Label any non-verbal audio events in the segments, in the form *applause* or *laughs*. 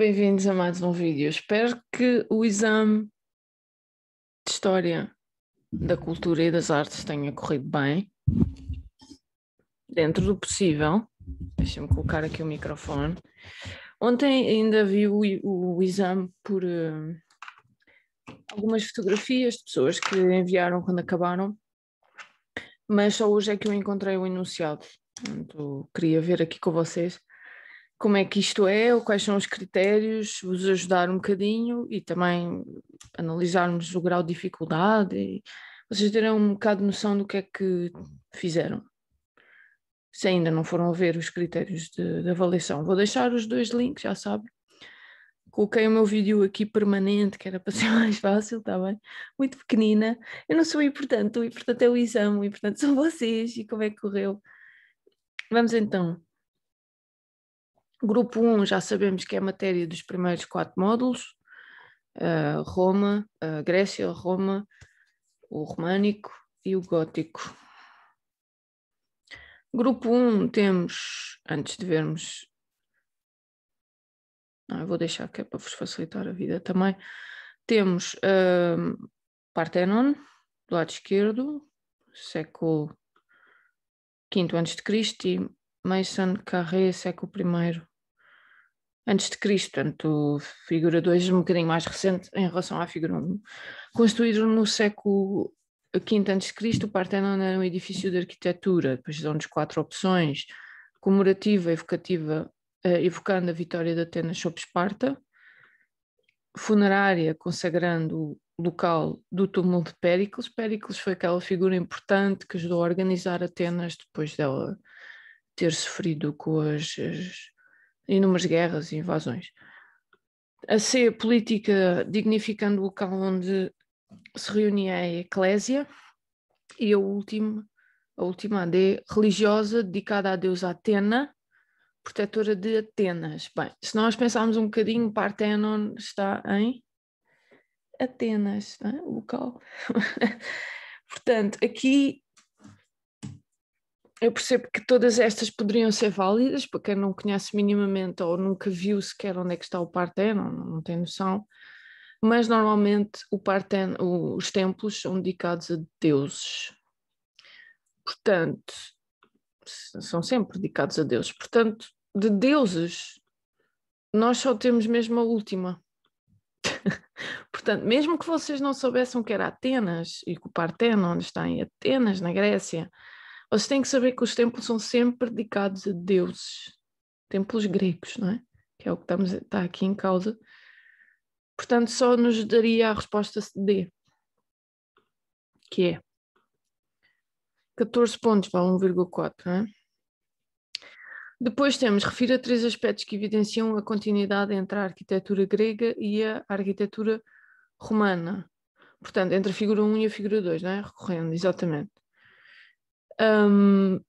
Bem-vindos a mais um vídeo. Espero que o exame de História da Cultura e das Artes tenha corrido bem. Dentro do possível. Deixa-me colocar aqui o microfone. Ontem ainda vi o, o exame por uh, algumas fotografias de pessoas que enviaram quando acabaram, mas só hoje é que eu encontrei o enunciado. Portanto, queria ver aqui com vocês como é que isto é, ou quais são os critérios, vos ajudar um bocadinho e também analisarmos o grau de dificuldade e vocês terem um bocado de noção do que é que fizeram. Se ainda não foram ver os critérios de, de avaliação, vou deixar os dois links, já sabe. Coloquei o meu vídeo aqui permanente, que era para ser *laughs* mais fácil, está bem? Muito pequenina. Eu não sou importante, o importante é o exame, o importante são *laughs* vocês e como é que correu. Vamos então Grupo 1 já sabemos que é matéria dos primeiros quatro módulos, uh, Roma, uh, Grécia, Roma, o Românico e o Gótico. Grupo 1 temos, antes de vermos. Não, eu vou deixar que é para vos facilitar a vida também. Temos uh, Partenon, do lado esquerdo, século V a.C., Mason Carré, século I antes de Cristo, portanto, figura 2 um bocadinho mais recente em relação à figura 1. Um. Construído no século V antes de Cristo, o Partenon era um edifício de arquitetura, depois dão-nos quatro opções, comemorativa, evocativa, eh, evocando a vitória de Atenas sobre Esparta, funerária, consagrando o local do túmulo de Péricles. Péricles foi aquela figura importante que ajudou a organizar Atenas depois dela ter sofrido com as, as inúmeras guerras e invasões. A C, política, dignificando o local onde se reunia a Eclésia. E a última, a última D, religiosa, dedicada à deusa Atena, protetora de Atenas. Bem, se nós pensarmos um bocadinho, Partenon está em Atenas, é? o local. *laughs* Portanto, aqui eu percebo que todas estas poderiam ser válidas para quem não conhece minimamente ou nunca viu sequer onde é que está o Partenon, não, não tem noção, mas normalmente o Parten, os templos são dedicados a deuses. Portanto, são sempre dedicados a deuses. Portanto, de deuses, nós só temos mesmo a última. *laughs* Portanto, mesmo que vocês não soubessem que era Atenas e que o Partenon está em Atenas, na Grécia, vocês têm que saber que os templos são sempre dedicados a deuses, templos gregos, não é? Que é o que estamos, está aqui em causa. Portanto, só nos daria a resposta D, que é 14 pontos para 1,4, não é? Depois temos, refira três aspectos que evidenciam a continuidade entre a arquitetura grega e a arquitetura romana. Portanto, entre a figura 1 e a figura 2, não é? Recorrendo, exatamente. Um,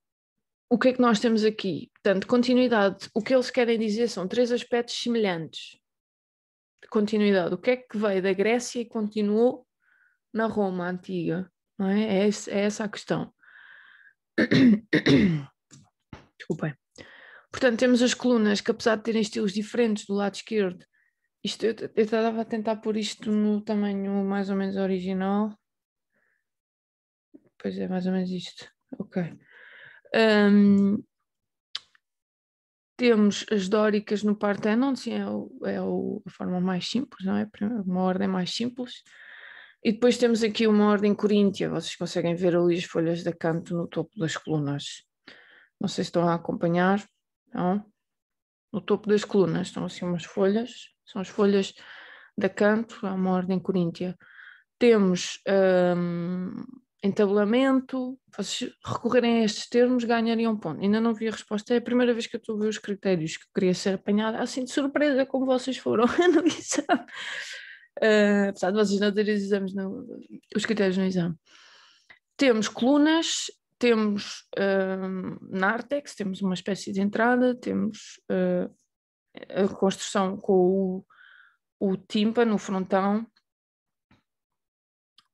o que é que nós temos aqui? Portanto, continuidade. O que eles querem dizer são três aspectos semelhantes continuidade. O que é que veio da Grécia e continuou na Roma antiga? Não é? É, esse, é essa a questão. *coughs* Desculpem. Portanto, temos as colunas que, apesar de terem estilos diferentes do lado esquerdo, isto, eu, eu estava a tentar pôr isto no tamanho mais ou menos original. Pois é, mais ou menos isto ok. Um, temos as dóricas no Partenon, sim, é, o, é o, a forma mais simples, não é? Uma ordem mais simples. E depois temos aqui uma ordem coríntia, vocês conseguem ver ali as folhas de acanto no topo das colunas. Não sei se estão a acompanhar, não? No topo das colunas estão assim umas folhas, são as folhas de acanto, é uma ordem coríntia. Temos um, entabulamento, vocês recorrerem a estes termos, ganhariam um ponto. Ainda não vi a resposta, é a primeira vez que eu estou a ver os critérios que queria ser apanhada, assim de surpresa, como vocês foram analisar. *laughs* Uh, ah, apesar de vocês não terem os, exames no, os critérios no exame. Temos colunas, temos uh, ah, nártex, temos uma espécie de entrada, temos uh, a construção com o, o tímpano, o frontão.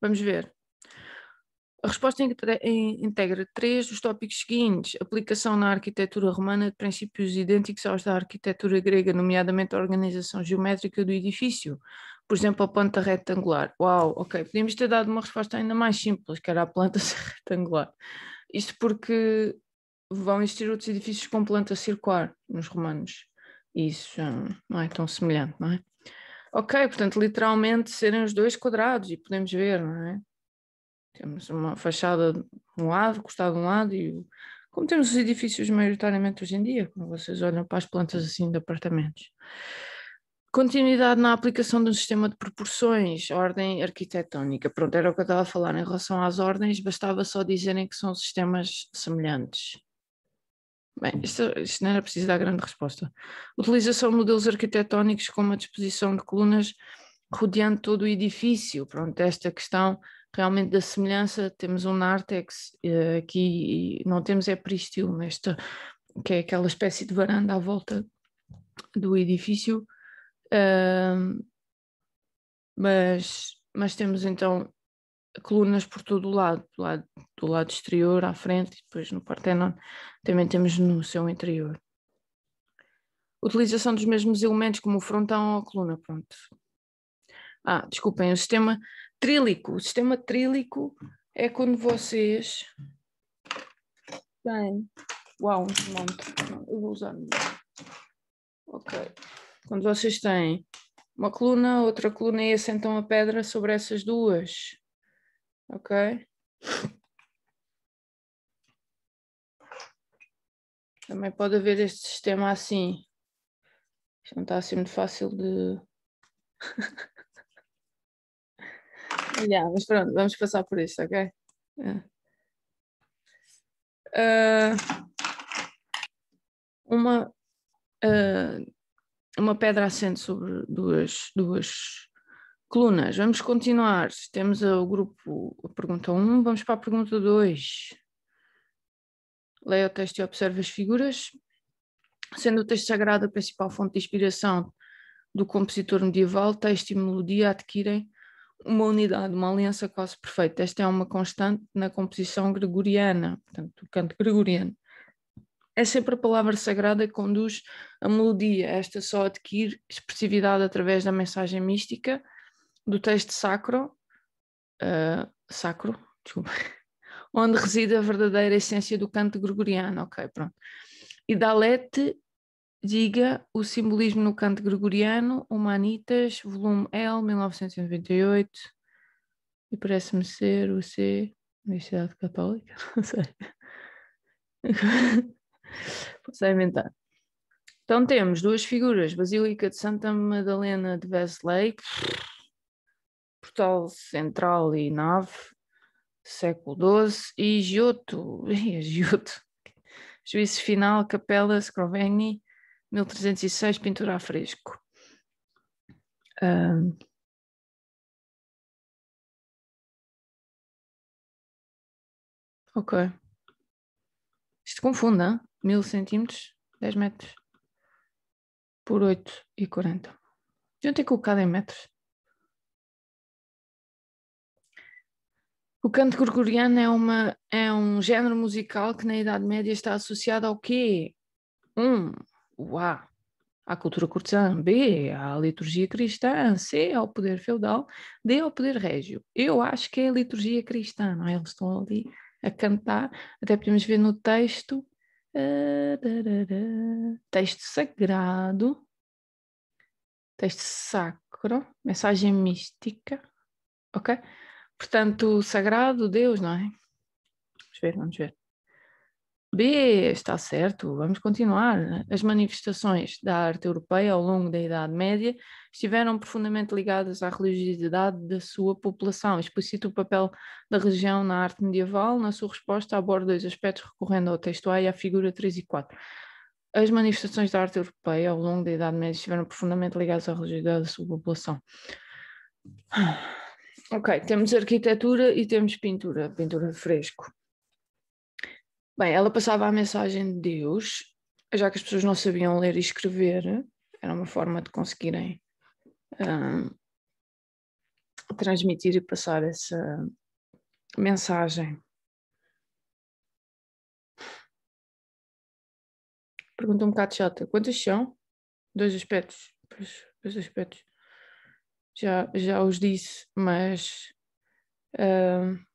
Vamos ver a resposta integra três dos tópicos seguintes: aplicação na arquitetura romana de princípios idênticos aos da arquitetura grega, nomeadamente a organização geométrica do edifício, por exemplo, a planta retangular. Uau, ok, podíamos ter dado uma resposta ainda mais simples, que era a planta *laughs* retangular. Isto porque vão existir outros edifícios com planta circular nos romanos. Isso hum, não é tão semelhante, não é? Ok, portanto, literalmente serem os dois quadrados, e podemos ver, não é? Temos uma fachada de um lado, costado de um lado, e como temos os edifícios maioritariamente hoje em dia, quando vocês olham para as plantas assim de apartamentos. Continuidade na aplicação de um sistema de proporções, ordem arquitetónica. Pronto, era o que eu estava a falar em relação às ordens, bastava só dizerem que são sistemas semelhantes. Bem, isto, isto, não era preciso dar grande resposta. Utilização de modelos arquitetónicos como a disposição de colunas rodeando todo o edifício. Pronto, esta questão realmente da semelhança, temos um nártex eh, aqui, e não temos é peristil nesta, que é aquela espécie de varanda à volta do edifício, mas, mas temos então colunas por todo o lado, do lado, do lado exterior à frente, e depois no Partenon também temos no seu interior. Utilização dos mesmos elementos como o frontão ou a coluna, pronto. Ah, desculpem, o sistema trílico. O sistema trílico é quando vocês têm. Uau, um monte. Eu vou usar. Ok. Quando vocês têm uma coluna, outra coluna e assentam a pedra sobre essas duas. Ok? Também pode haver este sistema assim. Isto não está assim muito fácil de. *laughs* Yeah, mas pronto, vamos passar por isto, ok? Yeah. Uh, uma, uh, uma pedra assente sobre duas, duas colunas. Vamos continuar. Temos o grupo a pergunta 1, vamos para a pergunta 2. Leia o texto e observe as figuras. Sendo o texto sagrado a principal fonte de inspiração do compositor medieval, texto e melodia adquirem uma unidade, uma aliança quase perfeita. Esta é uma constante na composição gregoriana, portanto, o canto gregoriano. É sempre a palavra sagrada que conduz a melodia. Esta só adquire expressividade através da mensagem mística, do texto sacro, uh, sacro, desculpa, *laughs* onde reside a verdadeira essência do canto gregoriano, ok, pronto. E da lete Diga o simbolismo no canto gregoriano, Humanitas, volume L, 1998, e parece-me ser o C, Universidade Católica, *laughs* não sei. Posso inventar. Então temos duas figuras, Basílica de Santa Madalena de Westlake, portal central e nave, século XII, e Giotto, *laughs* e Giotto, juízo final, capela Scrovegni, 1306, pintura a fresco. Um, ah, ok. Isto confunda, 1000 centímetros, 10 metros, por 8 e 40. Deviam ter colocado em metros. O canto gregoriano é, uma, é um género musical que na Idade Média está associado ao quê? 1. Um, a, à cultura cortesã, B, à liturgia cristã, C, ao poder feudal, D, ao poder régio. Eu acho que é a liturgia cristã, não é? Eles estão ali a cantar, até podemos ver no texto, eh, texto sagrado, texto sacro, mensagem mística, ok? Portanto, sagrado, Deus, não é? Vamos ver, vamos ver. B está certo, vamos continuar. Né? As manifestações da arte europeia ao longo da Idade Média estiveram profundamente ligadas à religiosidade da sua população. Explicita o papel da religião na arte medieval. Na sua resposta, aborda dois aspectos, recorrendo ao texto A e à figura 3 e 4. As manifestações da arte europeia ao longo da Idade Média estiveram profundamente ligadas à religiosidade da sua população. Ok, temos arquitetura e temos pintura, pintura fresco. Bem, ela passava a mensagem de Deus, já que as pessoas não sabiam ler e escrever, era uma forma de conseguirem hum, transmitir e passar essa mensagem. Pergunta um bocado chata. Quantas são? Dois aspectos. Dois aspectos. Já, já os disse, mas. Hum,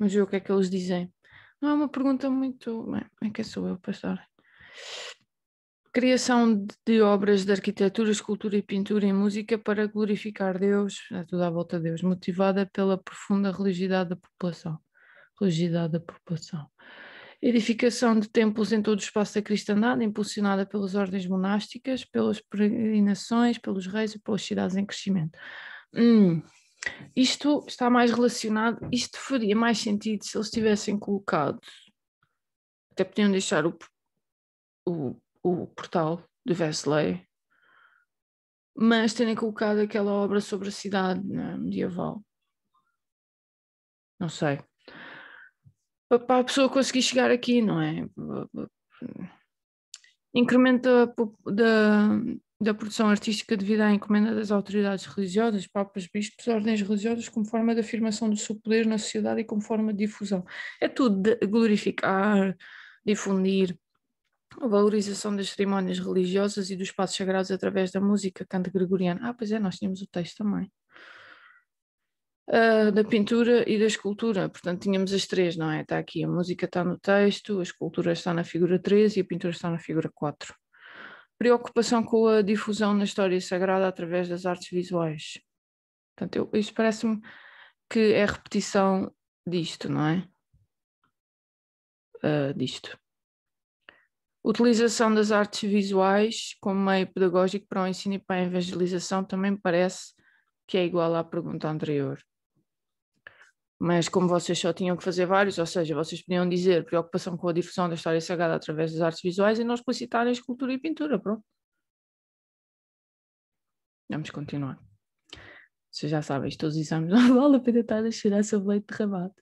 Vamos ver o que é que eles dizem. Não é uma pergunta muito. Bem, é quem sou eu para estar? Criação de obras de arquitetura, escultura e pintura e música para glorificar Deus, é tudo à volta de Deus, motivada pela profunda religiosidade da população. Religiosidade da população. Edificação de templos em todo o espaço da cristandade, impulsionada pelas ordens monásticas, pelas peregrinações, pelos reis e pelas cidades em crescimento. Hum, isto está mais relacionado, isto faria mais sentido se eles tivessem colocado, até podiam deixar o, o, o portal de Vesley, mas terem colocado aquela obra sobre a cidade né, medieval. Não sei. Para a pessoa conseguir chegar aqui, não é? Incremento da, da, da produção artística devida à encomenda das autoridades religiosas, papas, bispos, ordens religiosas, como forma de afirmação do seu poder na sociedade e como forma de difusão. É tudo de glorificar, difundir, a valorização das cerimónias religiosas e dos espaços sagrados através da música, canto gregoriano. Ah, pois é, nós tínhamos o texto também. Uh, da pintura e da escultura. Portanto, tínhamos as três, não é? Está aqui, a música está no texto, a escultura está na figura 3 e a pintura está na figura 4 preocupação com a difusão na história sagrada através das artes visuais. Portanto, eu, isto parece-me que é repetição disto, não é? Uh, disto. Utilização das artes visuais como meio pedagógico para o ensino e para a evangelização também parece que é igual à pergunta anterior. Mas como vocês só tinham que fazer vários, ou seja, vocês podiam dizer preocupação com a difusão da história sagrada através das artes visuais e não explicitarem escultura e pintura, pronto. Vamos continuar. Vocês já sabem, todos os exames *laughs* não vale a pena estar a chorar sobre leite derramado.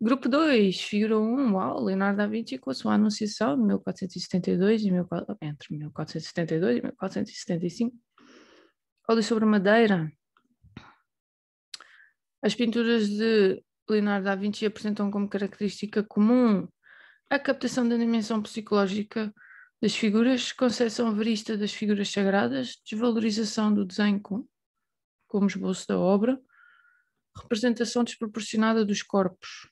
Grupo 2, figura 1, uau, Leonardo da Vinci com a sua anunciação de 1472 e 14... entre 1472 e 1475. Óleo sobre madeira, as pinturas de Leonardo da Vinci apresentam como característica comum a captação da dimensão psicológica das figuras, concepção verista das figuras sagradas, desvalorização do desenho como esboço da obra, representação desproporcionada dos corpos.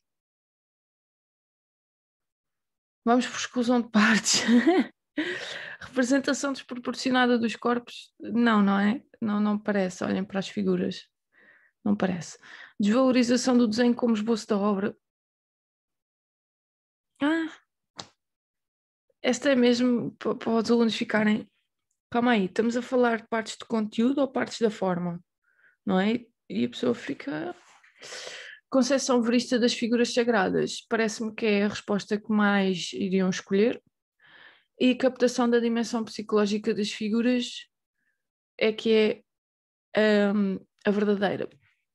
Vamos por exclusão de partes. *laughs* representação desproporcionada dos corpos, não, não é? Não, não parece. Olhem para as figuras não parece. Desvalorização do desenho como esboço da obra. Ah, esta é mesmo para, para os alunos ficarem. Calma aí, estamos a falar de partes de conteúdo ou partes da forma? Não é? E a pessoa fica. concessão verista das figuras sagradas. Parece-me que é a resposta que mais iriam escolher. E captação da dimensão psicológica das figuras é que é um, a verdadeira.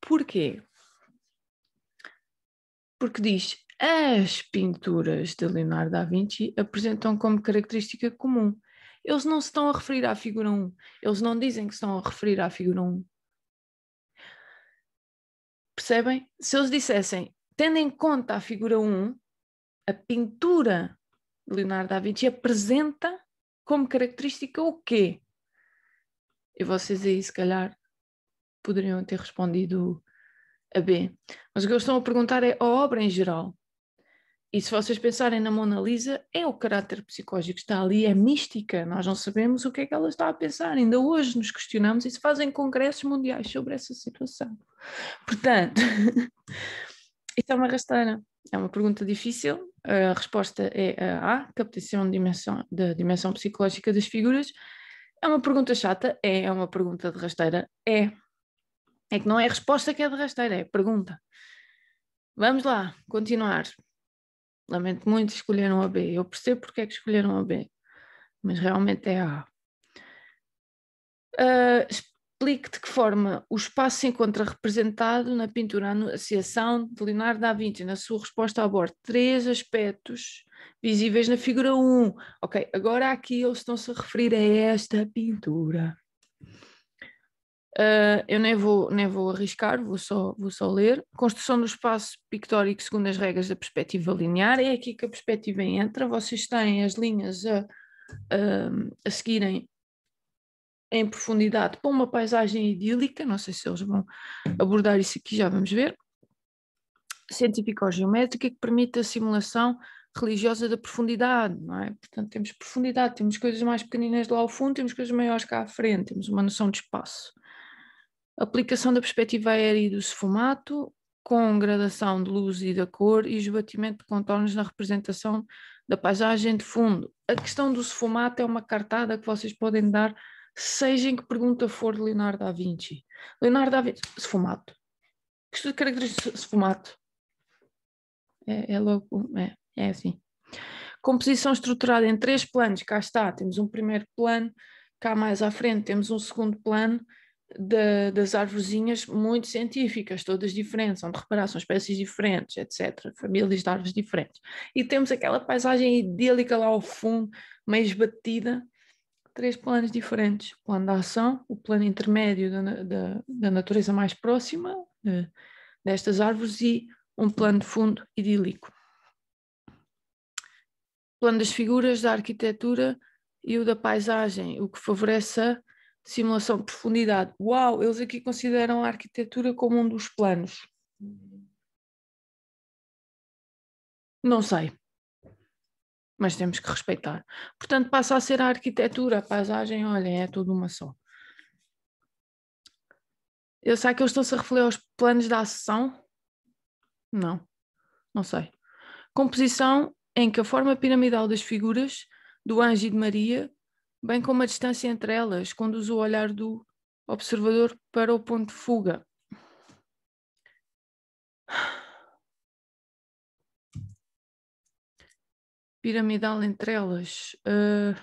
Porquê? Porque diz as pinturas de Leonardo da Vinci apresentam como característica comum. Eles não se estão a referir à figura 1. Eles não dizem que estão a referir à figura 1. Percebem? Se eles dissessem, tendo em conta a figura 1, a pintura de Leonardo da Vinci apresenta como característica o quê? E vocês aí, se calhar, poderiam ter respondido a B. Mas o que eles estão a perguntar é a obra em geral. E se vocês pensarem na Mona Lisa, é o caráter psicológico que está ali, é mística. Nós não sabemos o que é que ela está a pensar. Ainda hoje nos questionamos e se fazem congressos mundiais sobre essa situação. Portanto, *laughs* isso é uma rasteira. É uma pergunta difícil. A resposta é a A, captação de dimensão, da dimensão psicológica das figuras. É uma pergunta chata? É. É uma pergunta de rasteira? É é que não é a resposta que é de rasteira, é pergunta. Vamos lá, continuar. Lamento muito escolheram a B. Eu percebo porque é que escolheram a B, mas realmente é a A. Uh, explique de que forma o espaço se encontra representado na pintura Anunciação de Leonardo da Vinci, na sua resposta ao bordo. Três aspectos visíveis na figura 1. Ok, agora aqui eles estão-se a referir a esta pintura. Uh, eu nem vou, nem vou arriscar, vou só, vou só ler. Construção do espaço pictórico segundo as regras da perspectiva linear. É aqui que a perspectiva entra. Vocês têm as linhas a, a, a seguirem em profundidade para uma paisagem idílica. Não sei se eles vão abordar isso aqui, já vamos ver. Científica ou geométrica que permite a simulação religiosa da profundidade, não é? Portanto, temos profundidade, temos coisas mais pequeninas lá ao fundo, temos coisas maiores cá à frente, temos uma noção de espaço aplicação da perspectiva aérea e do sefumato, com gradação de luz e da cor e esbatimento de contornos na representação da paisagem de fundo. A questão do sefumato é uma cartada que vocês podem dar, seja em que pergunta for de Leonardo da Vinci. Leonardo da Vinci, sefumato. Que caracteriza sefumato? É, é logo, é, é assim. Composição estruturada em três planos, cá está, temos um primeiro plano, cá mais à frente temos um segundo plano de, das árvorezinhas muito científicas, todas diferentes, onde reparar são espécies diferentes, etc., famílias de árvores diferentes. E temos aquela paisagem idílica lá ao fundo, meio esbatida, três planos diferentes: o plano da ação, o plano intermédio da, da, da natureza mais próxima de, destas árvores e um plano de fundo idílico. O plano das figuras, da arquitetura e o da paisagem, o que favorece a simulação de profundidade. Uau, eles aqui consideram a arquitetura como um dos planos. Não sei. Mas temos que respeitar. Portanto, passa a ser a arquitetura, a paisagem, olhem, é tudo uma só. Eu sei que eles estão-se a refletir aos planos da sessão? Não, não sei. Composição em que a forma piramidal das figuras do anjo e de Maria bem como a distância entre elas, conduz o olhar do observador para o ponto de fuga. Piramidal entre elas. Uh...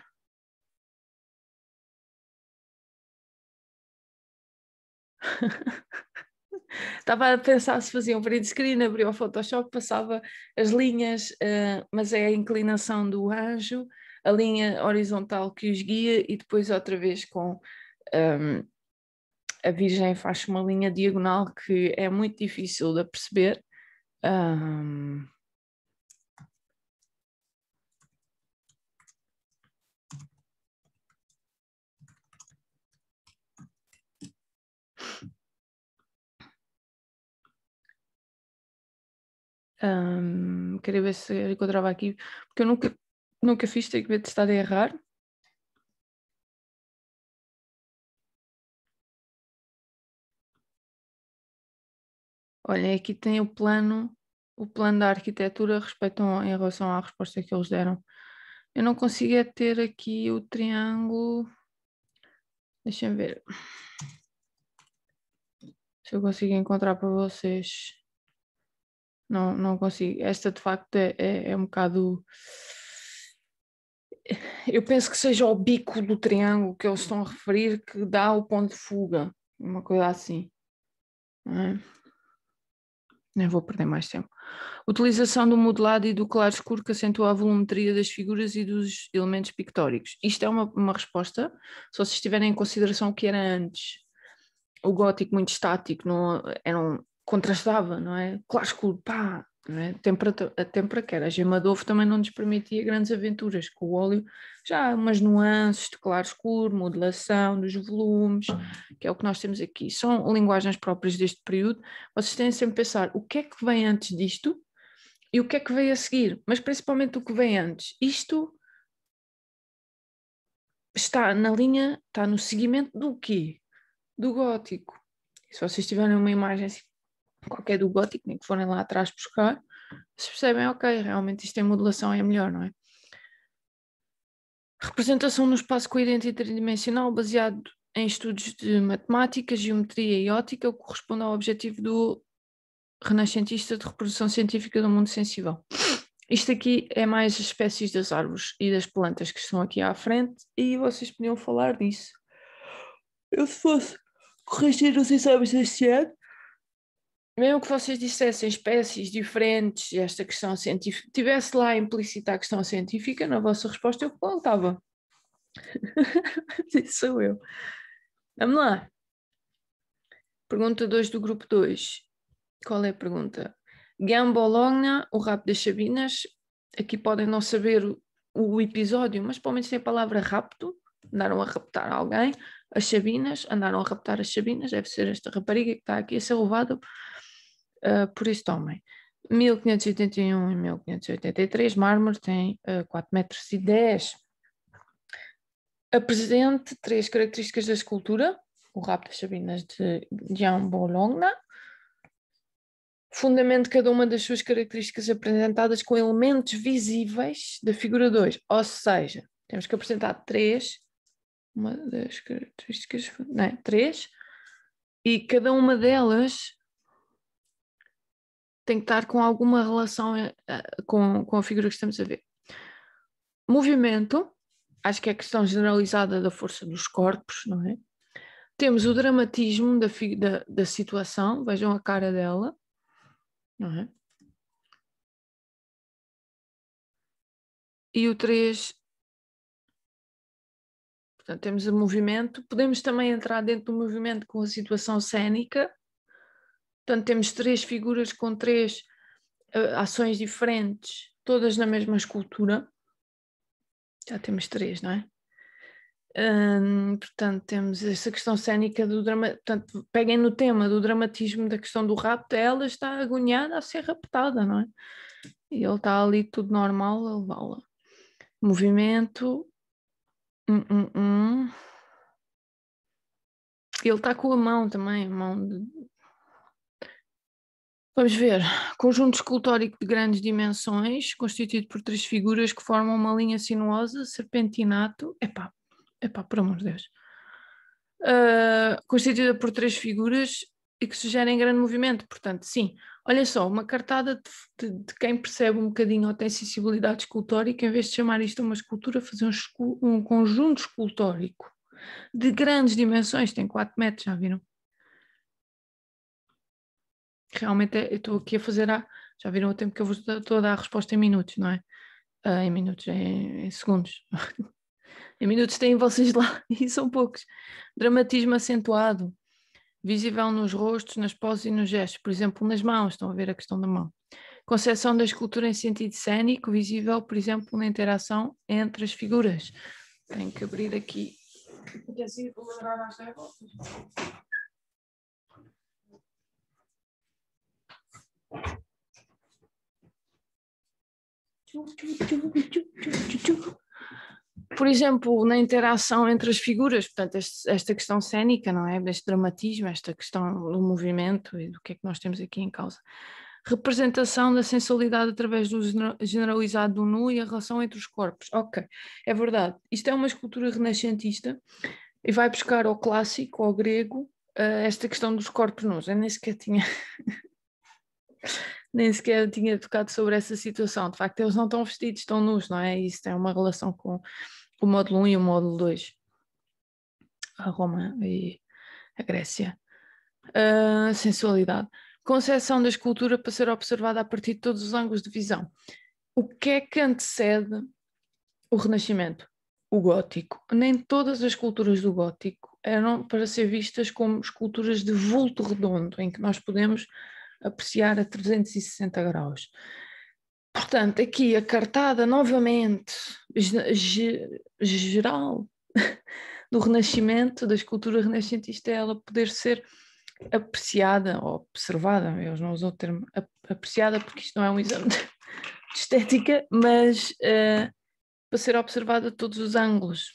Eh, Estava *laughs* a pensar se fazia um print screen, abriu o Photoshop, passava as linhas, uh, mas é a inclinação do anjo a linha horizontal que os guia e depois outra vez com um, a Virgem faz uma linha diagonal que é muito difícil de perceber. Um, Um, queria ver se encontrava aqui, porque eu nunca nunca fiz, tenho medo de estar a errar. Olha, aqui tem o plano, o plano da arquitetura respeito em relação à resposta que eles deram. Eu não consigo é ter aqui o triângulo. Deixem ver se eu consigo encontrar para vocês. Não, não consigo. Esta de facto é, é, é um bocado eu penso que seja o bico do triângulo que eles estão a referir que dá o ponto de fuga, uma coisa assim. É? Nem vou perder mais tempo. Utilização do modelado e do claro escuro que acentua a volumetria das figuras e dos elementos pictóricos. Isto é uma, uma resposta, se estiverem em consideração o que era antes. O gótico muito estático, não, eram contrastava, não é? Claro escuro, pá, não é? a tempera que era. A gema de ovo também não nos permitia grandes aventuras, com o óleo já há umas nuances de claro escuro, modulação dos volumes, que é o que nós temos aqui. São linguagens próprias deste período. Vocês têm sempre a pensar o que é que vem antes disto e o que é que veio a seguir, mas principalmente o que vem antes. Isto está na linha, está no seguimento do quê? Do gótico. Se vocês tiverem uma imagem assim, qualquer do gótico, nem que forem lá atrás buscar, se percebem, ok, realmente isto em modulação é melhor, não é? Representação no espaço com identidade tridimensional baseado em estudos de matemática, geometria e ótica, corresponde ao objetivo do renascentista de reprodução científica do mundo sensível. Isto aqui é mais as espécies das árvores e das plantas que estão aqui à frente e vocês podiam falar disso. Eu se fosse corrigir os exames deste é ano, mesmo que vocês dissessem espécies diferentes, esta questão científica, tivesse lá implícita a questão científica na vossa resposta, eu contava. *laughs* Isso sou eu. Vamos lá. Pergunta 2 do grupo 2. Qual é a pergunta? Gambologna, o rap das Sabinas. Aqui podem não saber o, o episódio, mas pelo menos tem a palavra rapto. Andaram a raptar alguém. As Sabinas, andaram a raptar as Sabinas. Deve ser esta rapariga que está aqui a ser roubada uh, por este homem. 1581 e 1583, mármore tem uh, eh, 4 metros e 10. Apresente três características da escultura, o rabo das Sabinas de Jean Bologna, Fundamente cada uma das suas características apresentadas com elementos visíveis da figura 2, ou seja, temos que apresentar três, uma das características, não é? três, e cada uma delas tem que estar com alguma relação uh, com, com a figura que estamos a ver. Movimento, acho que é a questão generalizada da força dos corpos, não é? Temos o dramatismo da, da, da situação, vejam a cara dela, não é? E o 3 Portanto, temos o movimento. Podemos também entrar dentro do movimento com a situação cênica, Portanto, temos três figuras com três uh, ações diferentes, todas na mesma escultura. Já temos três, não é? portanto, temos essa questão cénica do drama. Portanto, peguem no tema do dramatismo da questão do rapto, ela está agoniada a ser raptada, não é? E ele está ali tudo normal a levá-la. Movimento. Hum, hum, hum. Ele está com a mão também, a mão de, Vamos ver. Conjunto escultórico de grandes dimensões, constituído por três figuras que formam uma linha sinuosa, serpentinato. Epá, epá, por amor de Deus. Uh, constituída por três figuras e que sugerem grande movimento. Portanto, sim, olha só, uma cartada de, de, de, quem percebe um bocadinho ou tem sensibilidade escultórica, em vez de chamar isto uma escultura, fazer um, um conjunto escultórico de grandes dimensões, tem 4 metros, já viram? realmente é, eu estou aqui a fazer a. Já viram o tempo que eu vos estou a dar a resposta em minutos, não é? Uh, em minutos, em, em segundos. *laughs* em minutos têm vocês lá, *laughs* e são poucos. Dramatismo acentuado, visível nos rostos, nas poses e nos gestos, por exemplo, nas mãos, estão a ver a questão da mão. Concepção da escultura em sentido cênico, visível, por exemplo, na interação entre as figuras. Tenho que abrir aqui. Porque assim vou levar às voltas. Por exemplo, na interação entre as figuras, portanto, este, esta questão cênica, não é? Deste dramatismo, esta questão do movimento e do que é que nós temos aqui em causa. Representação da sensualidade através do generalizado do nu e a relação entre os corpos. Ok, é verdade. Isto é uma escultura renascentista e vai buscar ao clássico, ao grego, eh, esta questão dos corpos nus. Eu nem sequer tinha *laughs* nem sequer tinha tocado sobre essa situação. De facto, eles não estão vestidos, estão nus, não é? Isso tem uma relação com o módulo 1 e o módulo 2. A Roma e a Grécia. Uh, sensualidade. Concepção da escultura para ser observada a partir de todos os ângulos de visão. O que é que antecede o Renascimento? O Gótico. Nem todas as culturas do Gótico eram para ser vistas como esculturas de vulto redondo, em que nós podemos apreciar a 360 graus. Portanto, aqui a cartada novamente geral *laughs* do Renascimento, da escultura renascentista, é ela poder ser apreciada ou observada, eles não usam o termo apreciada porque isto não é um exame de estética, mas uh, para ser observada a todos os ângulos.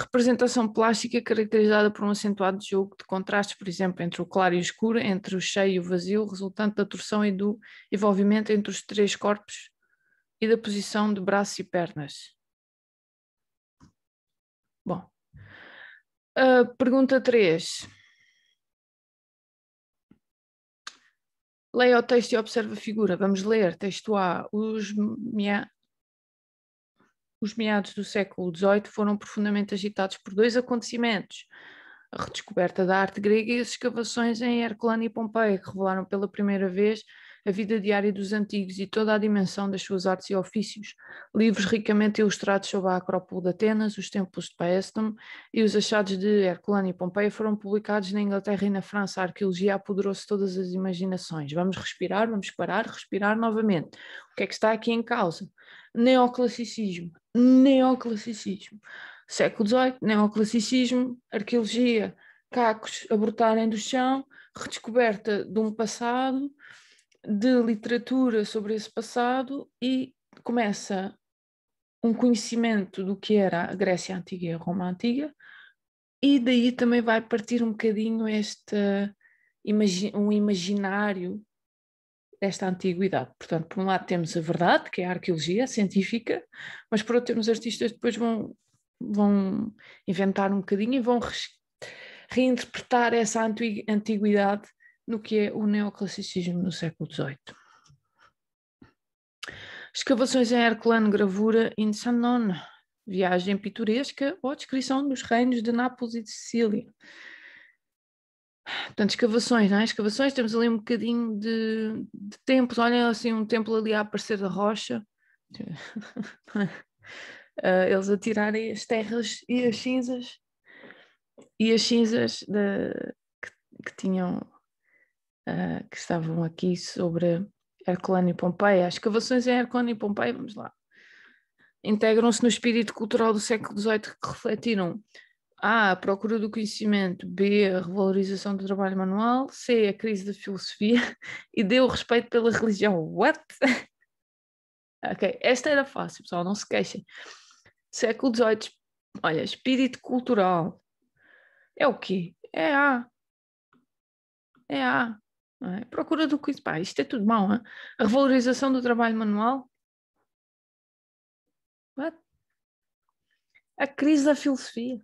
Representação plástica caracterizada por um acentuado jogo de contrastes, por exemplo, entre o claro e o escuro, entre o cheio e o vazio, resultante da torção e do envolvimento entre os três corpos e da posição de braços e pernas. Bom. Uh, pergunta 3. Leia o texto e observa a figura. Vamos ler. Texto A. Os, minha, os meados do século XVIII foram profundamente agitados por dois acontecimentos. A redescoberta da arte grega e as escavações em Herculano e Pompeia, que revelaram pela primeira vez a vida diária dos antigos e toda a dimensão das suas artes e ofícios. Livros ricamente ilustrados sobre a Acrópole de Atenas, os templos de Paestum e os achados de Herculano e Pompeia foram publicados na Inglaterra e na França. A arqueologia apoderou-se todas as imaginações. Vamos respirar, vamos parar, respirar novamente. O que é que está aqui em causa? Neoclassicismo neoclassicismo. Século XVIII, neoclassicismo, arqueologia, cacos abortarem do chão, redescoberta de um passado, de literatura sobre esse passado e começa um conhecimento do que era a Grécia Antiga e a Roma Antiga, e daí também vai partir um bocadinho este um imaginário desta antiguidade. Portanto, por um lado temos a verdade, que é a arqueologia científica, mas por outro temos artistas que depois vão, vão inventar um bocadinho e vão re reinterpretar essa antiguidade no que é o neoclassicismo no século XVIII. Escavações em Herculano, gravura in Sannone, viagem pitoresca ou descrição dos reinos de Nápoles e de Sicília. Portanto, escavações, não é? Escavações, temos ali um bocadinho de, de templos, olhem assim um templo ali a aparecer da rocha, *laughs* ah, eles a tirarem as terras e as cinzas, e as cinzas de, que, que tinham, uh, que estavam aqui sobre Herculano e Pompeia. As escavações em Herculano e Pompeia, vamos lá, integram-se no espírito cultural do século XVIII que refletiram a. Procura do conhecimento. B. A revalorização do trabalho manual. C. A crise da filosofia. *laughs* E D. O respeito pela religião. What? *laughs* ok, esta era fácil, pessoal, não se queixem. Século XVIII. Olha, espírito cultural. É o quê? É A. É A. É? Procura do conhecimento. Pá, isto é tudo mau, hein? A revalorização do trabalho manual. What? A crise da filosofia.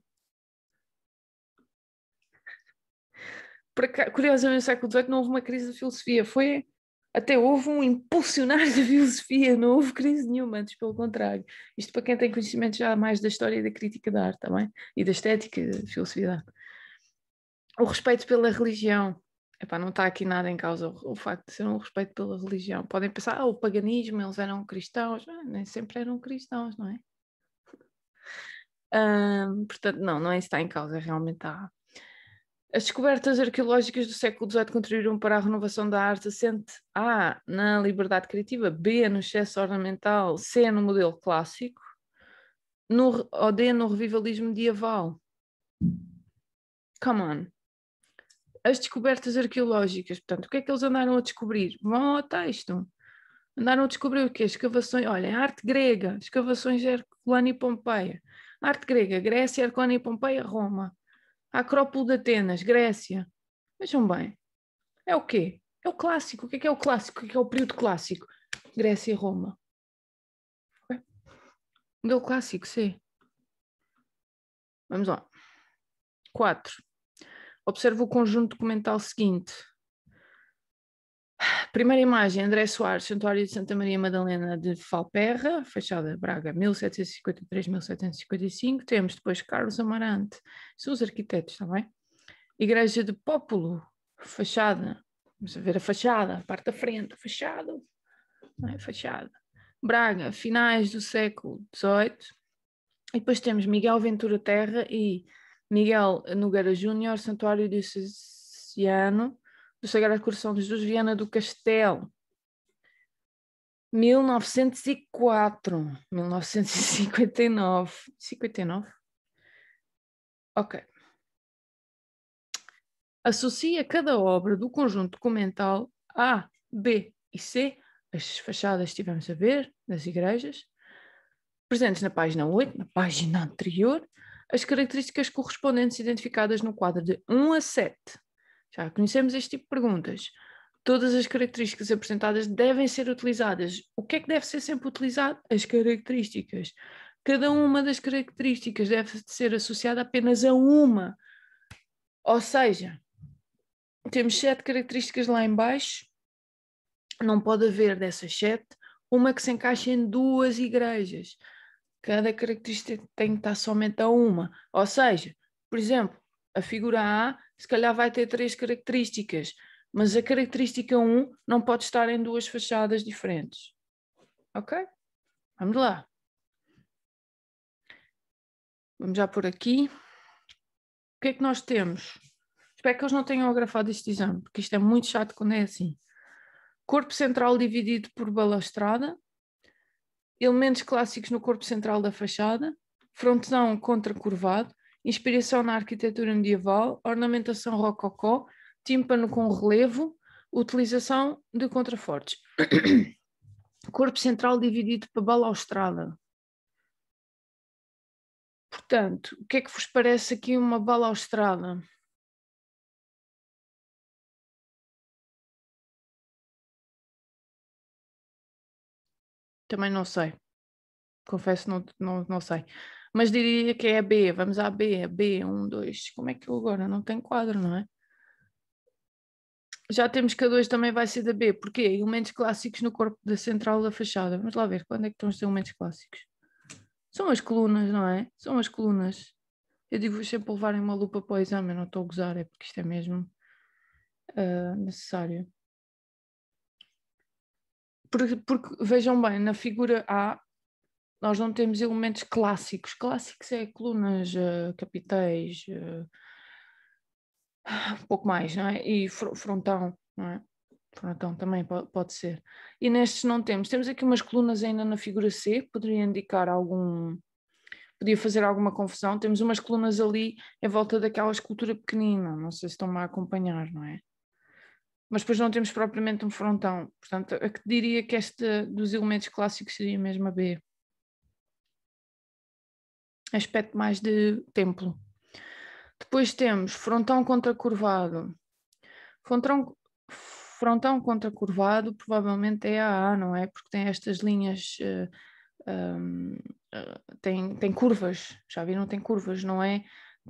curiosamente, no século XVIII não houve uma crise da filosofia, foi até houve um impulsionário da filosofia, não houve crise nenhuma, antes pelo contrário. Isto para quem tem conhecimento já mais da história e da crítica da arte também, tá e da estética da filosofia da arte. O respeito pela religião. Epá, não está aqui nada em causa o, o facto de ser um respeito pela religião. Podem pensar, ah, o paganismo, eles eram cristãos. Ah, nem sempre eram cristãos, não é? *laughs* portanto, não, não é isso que está em causa. Realmente está. As descobertas arqueológicas do século XVIII contribuíram para a renovação da arte assente A na liberdade criativa, B no excesso ornamental, C no modelo clássico, no, ou D no revivalismo medieval. Come on. As descobertas arqueológicas, portanto, o que é que eles andaram a descobrir? Vão ao texto. Andaram a descobrir o quê? Escavações, olha, arte grega, escavações de Herculano e Pompeia. Arte grega, Grécia, Herculano e Pompeia, Roma. Acrópole de Atenas, Grécia. Vejam bem. É o quê? É o clássico. O que é, que é o clássico? O que é, que é o período clássico? Grécia e Roma. Modelo é clássico, sim. Vamos lá. 4. Observa o conjunto documental seguinte. Primeira imagem, André Soares, Santuário de Santa Maria Madalena de Falperra, fachada Braga, 1753-1755. Temos depois Carlos Amarante, são os arquitetos, também. Tá Igreja de Pópulo, fachada, vamos ver a fachada, a parte da frente, fachada, não é? Fachada. Braga, finais do século XVIII. E depois temos Miguel Ventura Terra e Miguel Nogueira Júnior, Santuário de Oceano, do Sagrado Coração de Jesus Viana do Castelo. 1904, 1959, 59? Ok. Associa cada obra do conjunto documental A, B e C, as fachadas que tivemos a ver das igrejas, presentes na página 8, na página anterior, as características correspondentes identificadas no quadro de 1 a 7. Já conhecemos este tipo de perguntas. Todas as características apresentadas devem ser utilizadas. O que é que deve ser sempre utilizado? As características. Cada uma das características deve ser associada apenas a uma. Ou seja, temos sete características lá embaixo não pode haver dessas sete uma que se encaixe em duas igrejas. Cada característica tem que estar somente a uma. Ou seja, por exemplo, a figura A se calhar vai ter três características, mas a característica 1 não pode estar em duas fachadas diferentes. Ok? Vamos lá. Vamos já por aqui. O que é que nós temos? Espero que eles não tenham agrafado este exame, porque isto é muito chato quando é assim. Corpo central dividido por balaustrada, elementos clássicos no corpo central da fachada, frontão contra curvado inspiração na arquitetura medieval, ornamentação rococó, tímpano com relevo, utilização de contrafortes. *coughs* Corpo central dividido para balaustrada. Portanto, o que é que vos parece aqui uma balaustrada? Também não sei. Confesso, não, não, não sei mas diria que é a B, vamos à B, é B, 1, 2, como é que eu agora não tenho quadro, não é? Já temos que a 2 também vai ser da B, porquê? Elementos clássicos no corpo da central da fachada, vamos lá ver, quando é que estão os elementos clássicos? São as colunas, não é? São as colunas. Eu digo sempre levarem uma lupa para o exame, eu não estou a gozar, é porque isto é mesmo uh, necessário. Porque, porque, vejam bem, na figura A nós não temos elementos clássicos. Clássicos é colunas, uh, eh, capitéis, uh, eh, um pouco mais, não é? E fr frontão, não é? Frontão também pode ser. E nestes não temos. Temos aqui umas colunas ainda na figura C, que poderia indicar algum. Podia fazer alguma confusão. Temos umas colunas ali em volta daquela escultura pequenina. Não sei se estão-me a acompanhar, não é? mas depois não temos propriamente um frontão. Portanto, a que diria que esta dos elementos clássicos seria mesmo a B aspecto mais de templo. Depois temos frontão contra curvado. Frontão, frontão curvado provavelmente é a A, não é? Porque tem estas linhas, uh, um, uh, tem, tem curvas, já viram? Tem curvas, não é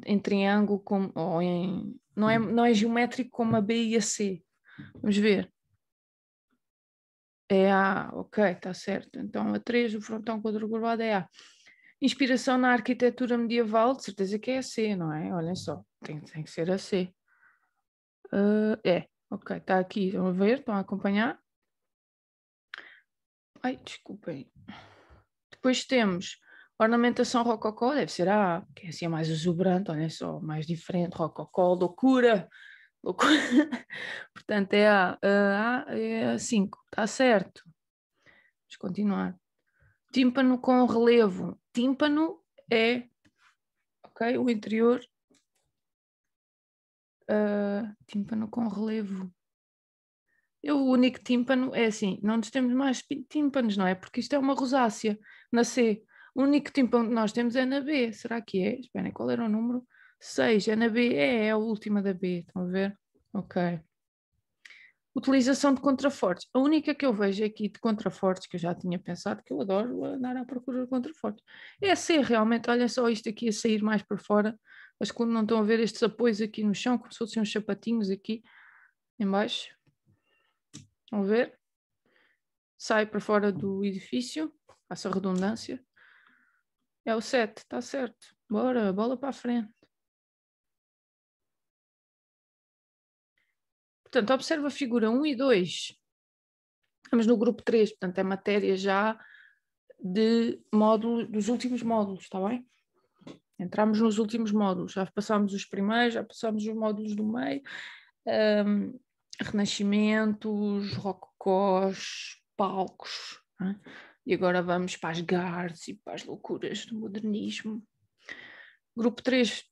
em triângulo com ou em, não, é, hum. não é geométrico como a B e a C. Vamos ver. É A, ok, está certo. Então a 3, o frontão contra curvado é A. Inspiração na arquitetura medieval, de certeza que é a C, não é? Olhem só, tem, tem que ser a C. Uh, é, ok, está aqui, estão a ver, estão a acompanhar. Ai, desculpem. Depois temos ornamentação rococó, deve ser a A, que é assim é mais exuberante, olhem só, mais diferente, rococó, loucura, loucura. *laughs* Portanto, é A. A é a 5, está certo. Vamos continuar tímpano com relevo. Tímpano é ok, o interior. Uh, tímpano com relevo. Eu, o único tímpano é assim, não nos temos mais tímpanos, não é? Porque isto é uma rosácea na C. O único tímpano que nós temos é na B. Será que é? Esperem, qual era o número? 6. É na B, é, é a última da B. Estão a ver? Ok. Utilização de contrafortes. A única que eu vejo aqui de contrafortes, que eu já tinha pensado, que eu adoro andar à procura de contrafortes, é ser realmente, olha só isto aqui a sair mais para fora, mas quando não estão a ver estes apoios aqui no chão, como se fossem uns sapatinhos aqui em baixo. ver? Sai para fora do edifício, essa redundância. É o 7, está certo. Bora, bola para a frente. Portanto, observa a figura 1 e 2. Estamos no grupo 3, portanto, é matéria já de módulo, dos últimos módulos, está bem? Entramos nos últimos módulos, já passámos os primeiros, já passámos os módulos do meio, um, renascimentos, rococós, palcos, né? e agora vamos para as gardes e para as loucuras do modernismo. Grupo 3,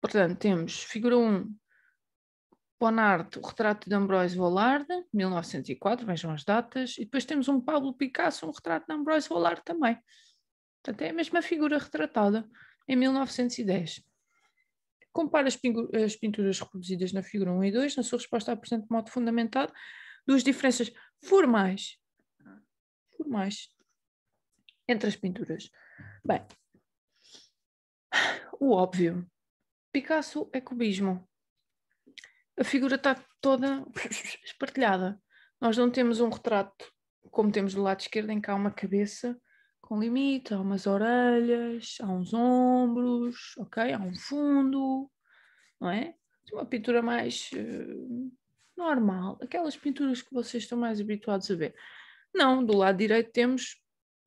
portanto, temos figura 1, Bonart, o retrato de Ambroise Vollard, 1904, vejam as datas, e depois temos um Pablo Picasso, um retrato de Ambroise Vollard também. Portanto, é a mesma figura retratada em 1910. Compara as, as pinturas reproduzidas na figura 1 e 2, na sua resposta apresenta de modo fundamentado duas diferenças formais, formais entre as pinturas. Bem, o óbvio. Picasso é cubismo, a figura está toda *laughs* espartilhada. Nós não temos um retrato como temos do lado esquerdo, em que há uma cabeça com limite, há umas orelhas, há uns ombros, ok? Há um fundo, não é? Uma pintura mais uh, normal, aquelas pinturas que vocês estão mais habituados a ver. Não, do lado direito temos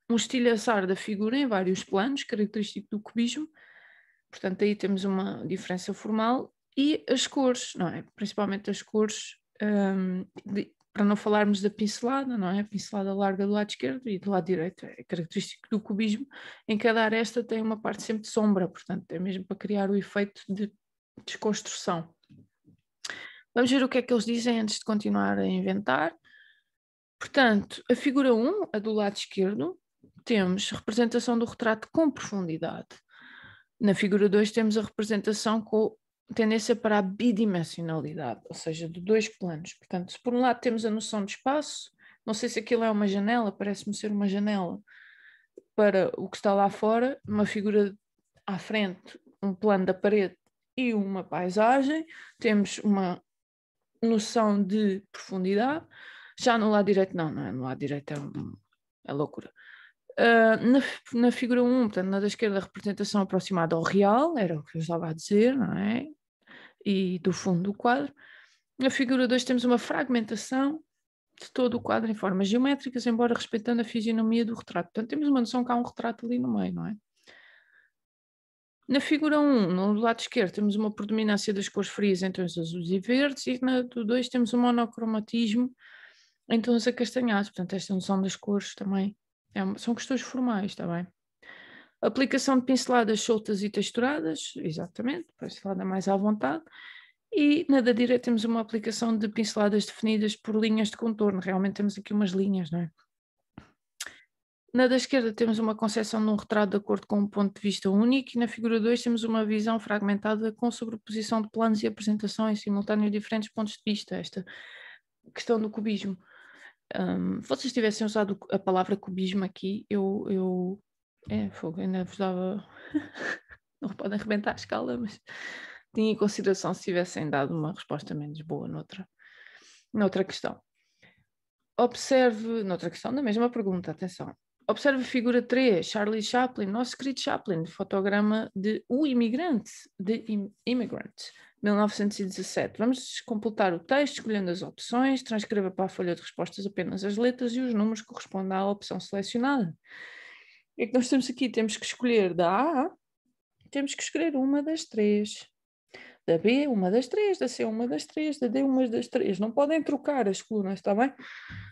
um estilhaçar da figura em vários planos, característico do cubismo. Portanto, aí temos uma diferença formal e as cores, não é? Principalmente as cores, um, de, para não falarmos da pincelada, não é? A pincelada larga do lado esquerdo e do lado direito é característico do cubismo. Em cada aresta tem uma parte sempre de sombra, portanto, é mesmo para criar o efeito de desconstrução. Vamos ver o que é que eles dizem antes de continuar a inventar. Portanto, a figura 1, a do lado esquerdo, temos representação do retrato com profundidade. Na figura 2 temos a representação com tendência para a bidimensionalidade, ou seja, de dois planos. Portanto, se por um lado temos a noção de espaço, não sei se aquilo é uma janela, parece-me ser uma janela para o que está lá fora, uma figura à frente, um plano da parede e uma paisagem, temos uma noção de profundidade. Já no lado direito, não, não é? No lado direito é, um, é loucura. Uh, na, na, figura 1, portanto, na da esquerda, a representação aproximada ao real, era o que eu estava a dizer, não é? e do fundo do quadro. Na figura 2 temos uma fragmentação de todo o quadro em formas geométricas, embora respeitando a fisionomia do retrato. Portanto, temos uma noção que há um retrato ali no meio, não é? Na figura 1, no lado esquerdo, temos uma predominância das cores frias em tons azuis e verdes, e na do 2 temos um monocromatismo em tons acastanhados. Portanto, esta noção das cores também é uma, são questões formais, está bem? aplicação de pinceladas soltas e texturadas, exatamente, pincelada mais à vontade, e na da direita temos uma aplicação de pinceladas definidas por linhas de contorno, realmente temos aqui umas linhas, não é? Na da esquerda temos uma concepção de um retrato de acordo com um ponto de vista único e na figura 2 temos uma visão fragmentada com sobreposição de planos e apresentação em simultâneo de diferentes pontos de vista, esta questão do cubismo. Um, se vocês tivessem usado a palavra cubismo aqui, eu, eu é, fogo, ainda vos dava. *laughs* não podem arrebentar a escala, mas tinha em consideração se tivessem dado uma resposta menos boa noutra, noutra questão. Observe, noutra questão, na mesma pergunta, atenção. Observe figura 3, Charlie Chaplin, nosso querido Chaplin, fotograma de O Imigrante, de Immigrant, 1917. Vamos completar o texto escolhendo as opções, transcreva para a folha de respostas apenas as letras e os números que correspondem à opção selecionada é que nós temos aqui, temos que escolher da A, temos que escolher uma das três. Da B, uma das três, da C, uma das três, da D, uma das três. Não podem trocar as colunas, está bem?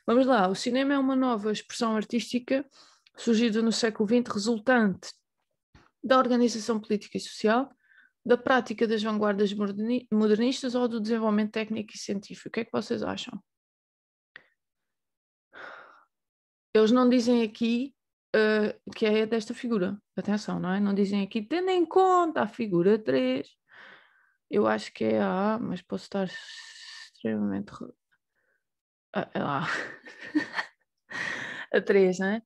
Vamos lá, o cinema é uma nova expressão artística surgida no século XX, resultante da organização política e social, da prática das vanguardas modernistas ou do desenvolvimento técnico e científico? O que é que vocês acham? Eles não dizem aqui uh, que é desta figura. Atenção, não é? Não dizem aqui, tendo em conta a figura 3, eu acho que é a A, mas posso estar extremamente. Ah, é lá. a 3, *laughs* não é?